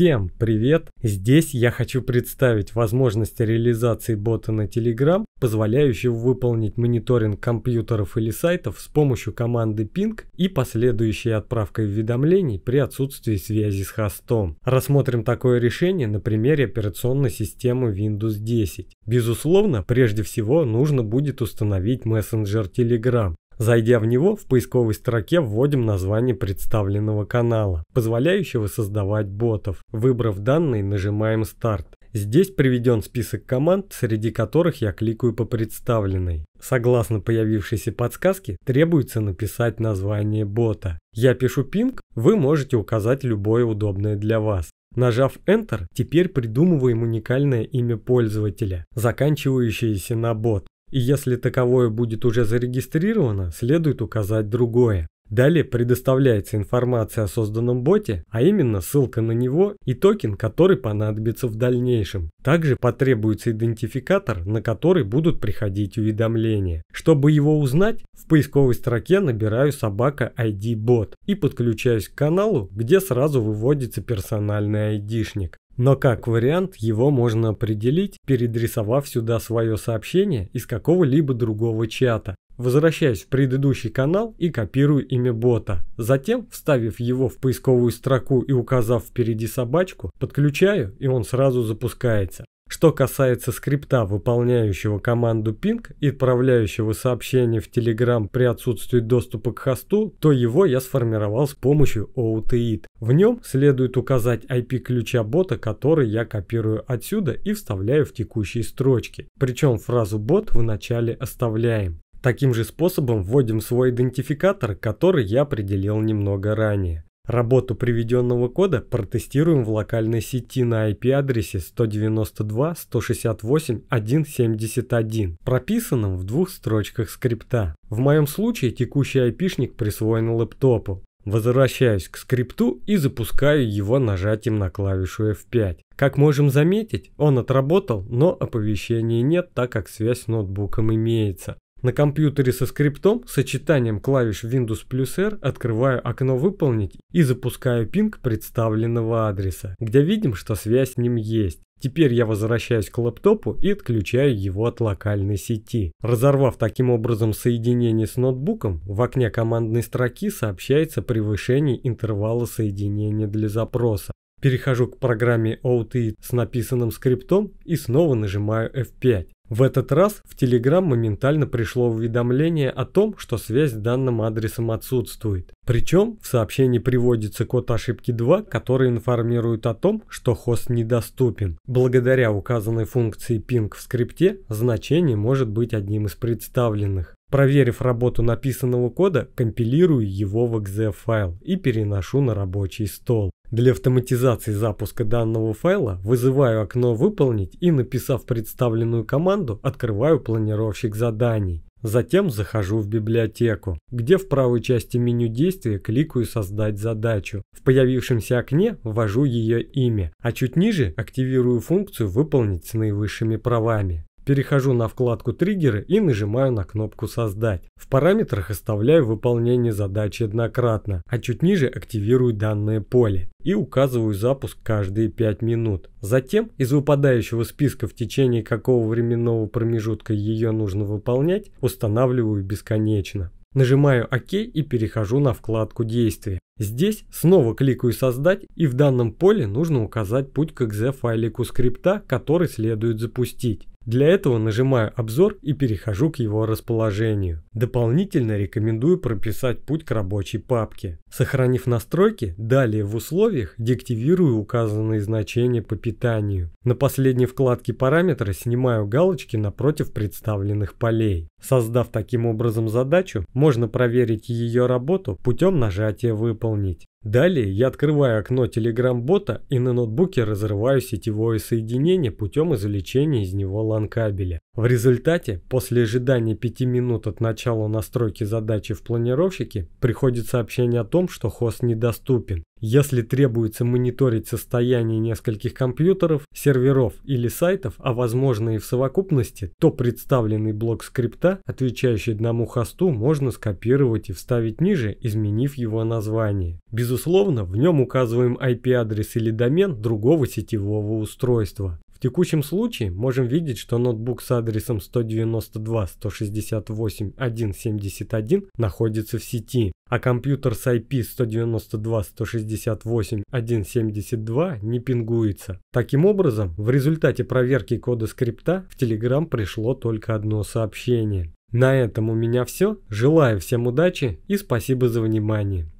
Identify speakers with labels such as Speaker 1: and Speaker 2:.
Speaker 1: Всем привет! Здесь я хочу представить возможность реализации бота на Telegram, позволяющего выполнить мониторинг компьютеров или сайтов с помощью команды ping и последующей отправкой уведомлений при отсутствии связи с хостом. Рассмотрим такое решение на примере операционной системы Windows 10. Безусловно, прежде всего нужно будет установить мессенджер Telegram. Зайдя в него, в поисковой строке вводим название представленного канала, позволяющего создавать ботов. Выбрав данные, нажимаем «Старт». Здесь приведен список команд, среди которых я кликаю по представленной. Согласно появившейся подсказке, требуется написать название бота. Я пишу пинг, вы можете указать любое удобное для вас. Нажав Enter, теперь придумываем уникальное имя пользователя, заканчивающееся на бот и если таковое будет уже зарегистрировано, следует указать другое. Далее предоставляется информация о созданном боте, а именно ссылка на него и токен, который понадобится в дальнейшем. Также потребуется идентификатор, на который будут приходить уведомления. Чтобы его узнать, в поисковой строке набираю собака ID бот и подключаюсь к каналу, где сразу выводится персональный айдишник. Но как вариант его можно определить, передрисовав сюда свое сообщение из какого-либо другого чата. Возвращаюсь в предыдущий канал и копирую имя бота. Затем, вставив его в поисковую строку и указав впереди собачку, подключаю и он сразу запускается. Что касается скрипта, выполняющего команду ping и отправляющего сообщение в Telegram при отсутствии доступа к хосту, то его я сформировал с помощью OutID. В нем следует указать IP ключа бота, который я копирую отсюда и вставляю в текущие строчки. Причем фразу бот в начале оставляем. Таким же способом вводим свой идентификатор, который я определил немного ранее. Работу приведенного кода протестируем в локальной сети на IP-адресе 192.168.1.71, прописанном в двух строчках скрипта. В моем случае текущий IP-шник присвоен лэптопу. Возвращаюсь к скрипту и запускаю его нажатием на клавишу F5. Как можем заметить, он отработал, но оповещения нет, так как связь с ноутбуком имеется. На компьютере со скриптом, сочетанием клавиш Windows плюс R, открываю окно «Выполнить» и запускаю пинг представленного адреса, где видим, что связь с ним есть. Теперь я возвращаюсь к лаптопу и отключаю его от локальной сети. Разорвав таким образом соединение с ноутбуком, в окне командной строки сообщается превышение интервала соединения для запроса. Перехожу к программе OT с написанным скриптом и снова нажимаю F5. В этот раз в Telegram моментально пришло уведомление о том, что связь с данным адресом отсутствует. Причем в сообщении приводится код ошибки 2, который информирует о том, что хост недоступен. Благодаря указанной функции ping в скрипте, значение может быть одним из представленных. Проверив работу написанного кода, компилирую его в .exe файл и переношу на рабочий стол. Для автоматизации запуска данного файла вызываю окно «Выполнить» и, написав представленную команду, открываю планировщик заданий. Затем захожу в библиотеку, где в правой части меню действия кликаю «Создать задачу». В появившемся окне ввожу ее имя, а чуть ниже активирую функцию «Выполнить с наивысшими правами». Перехожу на вкладку «Триггеры» и нажимаю на кнопку «Создать». В параметрах оставляю выполнение задачи однократно, а чуть ниже активирую данное поле и указываю запуск каждые 5 минут. Затем из выпадающего списка в течение какого временного промежутка ее нужно выполнять, устанавливаю бесконечно. Нажимаю ОК и перехожу на вкладку «Действия». Здесь снова кликаю «Создать» и в данном поле нужно указать путь к .exe файлику скрипта, который следует запустить. Для этого нажимаю обзор и перехожу к его расположению. Дополнительно рекомендую прописать путь к рабочей папке. Сохранив настройки, далее в условиях деактивирую указанные значения по питанию. На последней вкладке параметры снимаю галочки напротив представленных полей. Создав таким образом задачу, можно проверить ее работу путем нажатия «Выполнить». Далее я открываю окно Telegram бота и на ноутбуке разрываю сетевое соединение путем извлечения из него LAN-кабеля. В результате, после ожидания 5 минут от начала настройки задачи в планировщике, приходит сообщение о том, что хост недоступен. Если требуется мониторить состояние нескольких компьютеров, серверов или сайтов, а возможно и в совокупности, то представленный блок скрипта, отвечающий одному хосту, можно скопировать и вставить ниже, изменив его название. Безусловно, в нем указываем IP-адрес или домен другого сетевого устройства. В текущем случае можем видеть, что ноутбук с адресом 192.168.1.71 находится в сети, а компьютер с IP 192.168.1.72 не пингуется. Таким образом, в результате проверки кода скрипта в Telegram пришло только одно сообщение. На этом у меня все. Желаю всем удачи и спасибо за внимание.